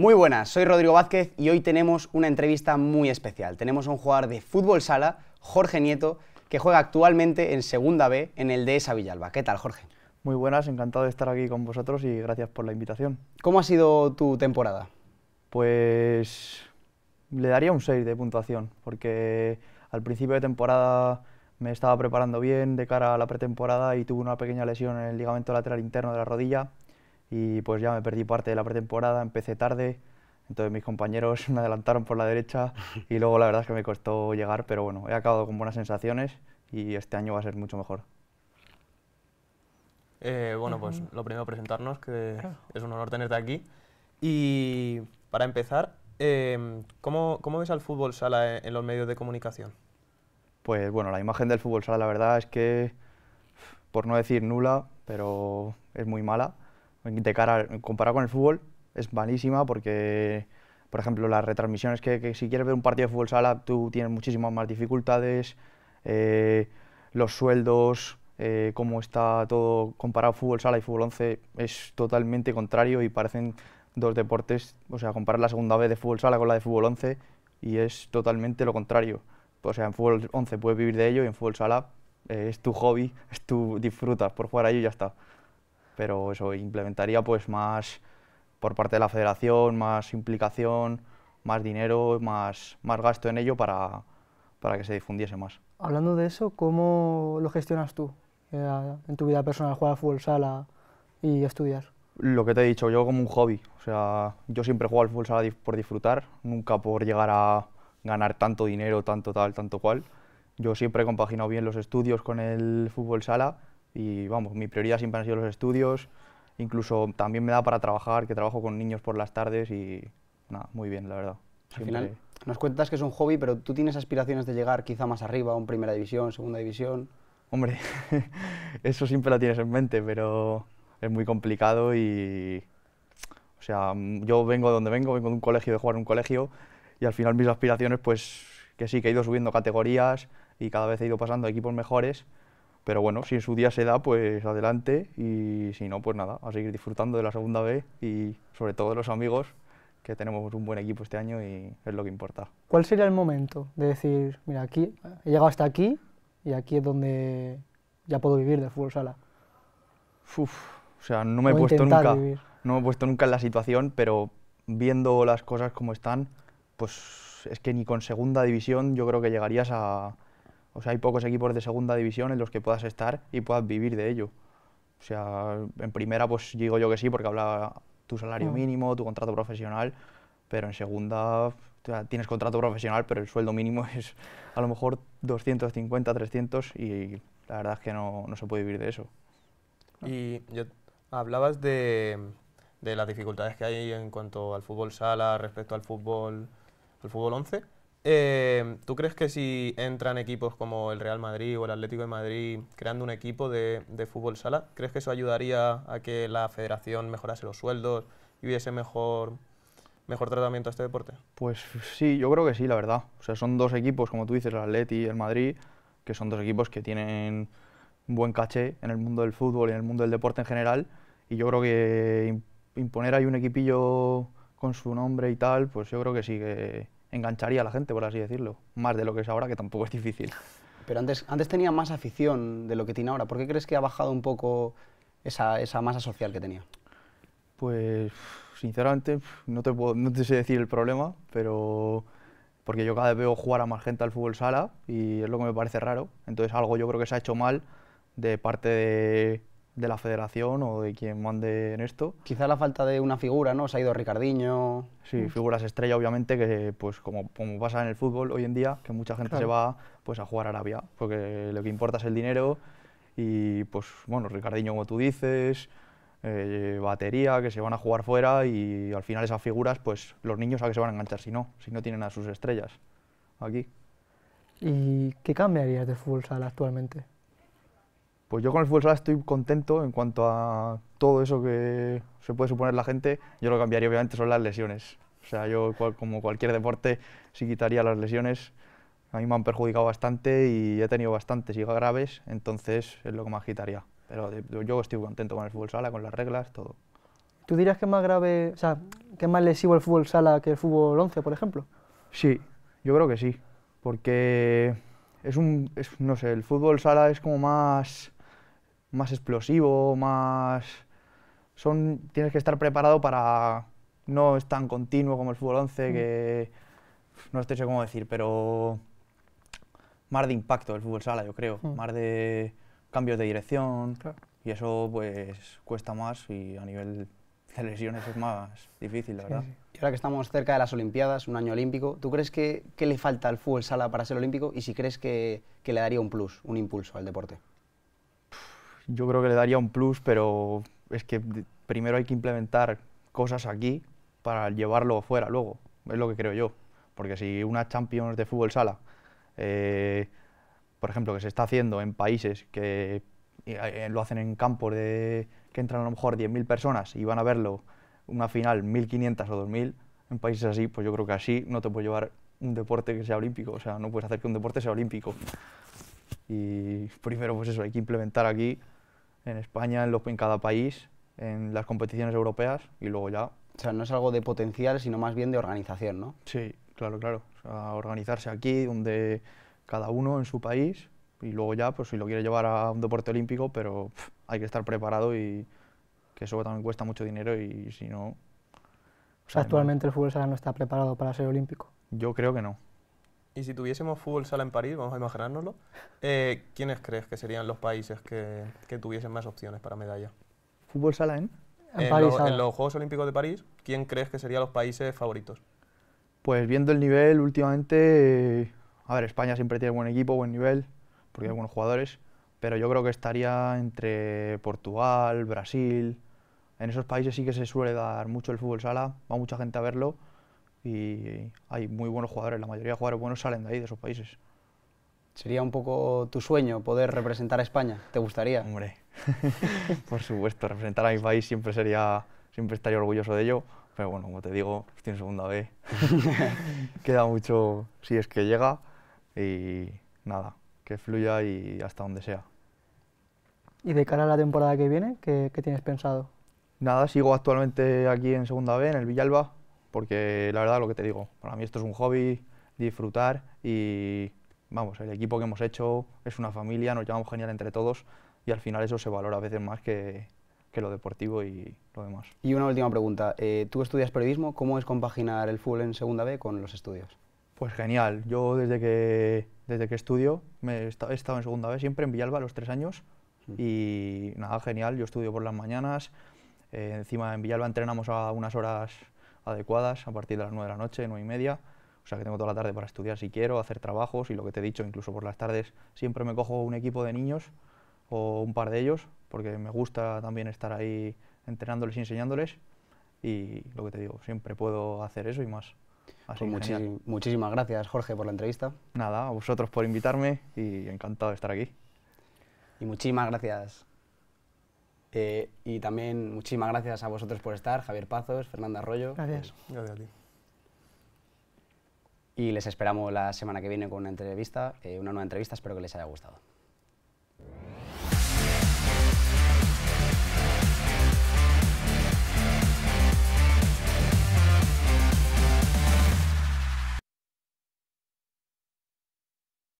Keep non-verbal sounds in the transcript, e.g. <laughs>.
Muy buenas, soy Rodrigo Vázquez y hoy tenemos una entrevista muy especial. Tenemos a un jugador de fútbol sala, Jorge Nieto, que juega actualmente en Segunda B en el Esa Villalba. ¿Qué tal, Jorge? Muy buenas, encantado de estar aquí con vosotros y gracias por la invitación. ¿Cómo ha sido tu temporada? Pues le daría un 6 de puntuación, porque al principio de temporada me estaba preparando bien de cara a la pretemporada y tuve una pequeña lesión en el ligamento lateral interno de la rodilla y pues ya me perdí parte de la pretemporada, empecé tarde, entonces mis compañeros <laughs> me adelantaron por la derecha y luego la verdad es que me costó llegar, pero bueno, he acabado con buenas sensaciones y este año va a ser mucho mejor. Eh, bueno, pues lo primero presentarnos, que es un honor tenerte aquí. Y para empezar, em, ¿cómo, ¿cómo, ves al fútbol sala en los medios de comunicación? Pues bueno, la imagen del fútbol sala la verdad es que, por no decir nula, pero es muy mala de cara, comparado con el fútbol, es malísima porque, por ejemplo, las retransmisiones que, si quieres ver un partido de fútbol sala, tú tienes muchísimas más dificultades, eh, los sueldos, eh, cómo está todo comparado fútbol sala y fútbol 11 es totalmente contrario y parecen dos deportes, o sea, comparar la segunda vez de fútbol sala con la de fútbol 11 y es totalmente lo contrario. O sea, en fútbol 11 puedes vivir de ello y en fútbol sala eh, es tu hobby, <laughs> es tu disfrutas por jugar ahí y ya está pero eso, implementaría pues más por parte de la federación, más implicación, más dinero, más, más gasto en ello para, para que se difundiese más. Hablando de eso, ¿cómo lo gestionas tú eh, en tu vida personal, jugar al fútbol sala y estudiar? Lo que te he dicho, yo como un hobby, o sea, yo siempre juego al fútbol sala por disfrutar, nunca por llegar a ganar tanto dinero, tanto tal, tanto cual. Yo siempre he compaginado bien los estudios con el fútbol sala y vamos, mi prioridad siempre han sido los estudios, incluso también me da para trabajar, que trabajo con niños por las tardes y nada, muy bien, la verdad. Al final, nos cuentas que es un hobby, pero tú tienes aspiraciones de llegar quizá más arriba, a un primera división, segunda división. Hombre, <laughs> eso siempre lo tienes en mente, pero es muy complicado y... O sea, yo vengo de donde vengo, vengo de un colegio, de jugar en un colegio, y al final mis aspiraciones, pues que sí, que he ido subiendo categorías y cada vez he ido pasando a equipos mejores, pero bueno, si en su día se da, pues adelante y si no, pues nada, a seguir disfrutando de la segunda B y sobre todo de los amigos, que tenemos un buen equipo este año y es lo que importa. ¿Cuál sería el momento de decir, mira, aquí he llegado hasta aquí y aquí es donde ya puedo vivir de fútbol sala? Uf, o sea, no me, he puesto nunca, no me he puesto nunca en la situación, pero viendo las cosas como están, pues es que ni con segunda división yo creo que llegarías a, o sea, hay pocos equipos de segunda división en los que puedas estar y puedas vivir de ello. O sea, en primera pues digo yo que sí, porque habla tu salario mm. mínimo, tu contrato profesional, pero en segunda tienes contrato profesional, pero el sueldo mínimo <laughs> es a lo mejor 250, 300 y la verdad es que no, no se puede vivir de eso. Y hablabas de, las dificultades que hay en cuanto al fútbol sala respecto al fútbol, al fútbol 11. Eh, ¿Tú crees que si entran equipos como el Real Madrid o el Atlético de Madrid creando un equipo de, fútbol sala, crees que eso ayudaría a que la federación mejorase los sueldos y hubiese mejor, mejor tratamiento a este deporte? Pues sí, yo creo que sí, la verdad. O sea, son dos equipos, como tú dices, el Atleti y el Madrid, que son dos equipos que tienen un buen caché en el mundo del fútbol y en el mundo del deporte en general. Y yo creo que imponer ahí un equipillo con su nombre y tal, pues yo creo que sí, que engancharía a la gente, por así decirlo. Más de lo que es ahora, que tampoco es difícil. <laughs> Pero antes, antes tenía más afición de lo que tiene ahora. ¿Por qué crees que ha bajado un poco esa, masa social que tenía? Pues, sinceramente, no te, no te sé decir el problema, pero porque yo cada vez veo jugar a más gente al fútbol sala y es lo que me parece raro. Entonces algo yo creo que se ha hecho mal de parte de, de la federación o de quien mande en esto. Quizá la falta de una figura, ¿no? Se ha ido Ricardiño. Sí, figuras estrella, obviamente, que pues como, pasa en el fútbol hoy en día, que mucha gente se va pues a jugar a Arabia, porque lo que importa es el dinero y pues bueno, Ricardiño, como tú dices, eh, batería, que se van a jugar fuera y al final esas figuras, pues los niños a que se van a enganchar si no, si no tienen a sus estrellas aquí. ¿Y qué cambiarías de fútbol sala actualmente? Pues yo con el fútbol sala estoy contento en cuanto a todo eso que se puede suponer la gente. Yo lo cambiaría, obviamente, son las lesiones. O sea, yo, como cualquier deporte, sí quitaría las lesiones. A mí me han perjudicado bastante y he tenido bastantes y graves, entonces es lo que más quitaría. Pero yo estoy contento con el fútbol sala, con las reglas, todo. ¿Tú dirías que es más grave, o sea, que es más lesivo el fútbol sala que el fútbol 11, por ejemplo? Sí, yo creo que sí, porque es un, no sé, el fútbol sala es como más más explosivo, más... Son, tienes que estar preparado para... No es tan continuo como el fútbol 11, mm. que... No estoy sé cómo decir, pero... Más de impacto el fútbol sala, yo creo. Mm. Más de cambios de dirección. Y eso pues cuesta más y a nivel de lesiones es más difícil, la verdad. Y ahora que estamos cerca de las Olimpiadas, un año olímpico, ¿tú crees que, qué le falta al fútbol sala para ser olímpico y si crees que le daría un plus, un impulso al deporte? yo creo que le daría un plus, pero es que primero hay que implementar cosas aquí para llevarlo fuera luego, es lo que creo yo. Porque si una Champions de fútbol sala, eh, por ejemplo, que se está haciendo en países que eh, lo hacen en campos de que entran a lo mejor 10.000 personas y van a verlo una final 1.500 o 2.000, en países así, pues yo creo que así no te puedes llevar un deporte que sea olímpico, o sea, no puedes hacer que un deporte sea olímpico. Y primero, pues eso, hay que implementar aquí en España, en, los, en cada país, en las competiciones europeas y luego ya. O sea, no es algo de potencial, sino más bien de organización, ¿no? Sí, claro, claro. O sea, organizarse aquí, donde cada uno en su país y luego ya, pues si lo quiere llevar a un deporte olímpico, pero hay que estar preparado y que eso también cuesta mucho dinero y si no... O sea, Actualmente el fútbol sala no está preparado para ser olímpico. Yo creo que no. Y si tuviésemos fútbol sala en París, vamos a imaginárnoslo, <laughs> eh, ¿quiénes crees que serían los países que, que, tuviesen más opciones para medalla? ¿Fútbol sala en? En, París, en los Juegos Olímpicos de París, ¿quién crees que serían los países favoritos? Pues viendo el nivel últimamente, a ver, España siempre tiene buen equipo, buen nivel, porque hay buenos jugadores, pero yo creo que estaría entre Portugal, Brasil, en esos países sí que se suele dar mucho el fútbol sala, va mucha gente a verlo y hay muy buenos jugadores, la mayoría de jugadores buenos salen de ahí, de esos países. ¿Sería un poco tu sueño poder representar a España? ¿Te gustaría? Hombre, <laughs> por supuesto, representar a mi país siempre sería, siempre estaría orgulloso de ello, pero bueno, como te digo, estoy en segunda B, <laughs> queda mucho si es que llega y nada, que fluya y hasta donde sea. ¿Y de cara a la temporada que viene, qué tienes pensado? Nada, sigo actualmente aquí en segunda B, en el Villalba, porque la verdad lo que te digo, para mí esto es un hobby, disfrutar y vamos, el equipo que hemos hecho es una familia, nos llevamos genial entre todos y al final eso se valora a veces más que, que lo deportivo y lo demás. Y una última pregunta, eh, tú estudias periodismo, ¿cómo es compaginar el fútbol en segunda B con los estudios? Pues genial, yo desde que, desde que estudio, me he estado en segunda B siempre en Villalba los tres años mm. y nada, genial, yo estudio por las mañanas, eh, encima en Villalba entrenamos a unas horas adecuadas a partir de las 9 de la noche, 9 y media. O sea que tengo toda la tarde para estudiar si quiero, hacer trabajos y lo que te he dicho, incluso por las tardes siempre me cojo un equipo de niños o un par de ellos, porque me gusta también estar ahí entrenándoles y enseñándoles. Y lo que te digo, siempre puedo hacer eso y más. Así pues muchísimas gracias, Jorge, por la entrevista. Nada, a vosotros por invitarme y encantado de estar aquí. Y muchísimas gracias, eh, y también muchísimas gracias a vosotros por estar, Javier Pazos, Fernanda Arroyo. Gracias. Gracias a ti. Y les esperamos la semana que viene con una entrevista, eh, una nueva entrevista, espero que les haya gustado.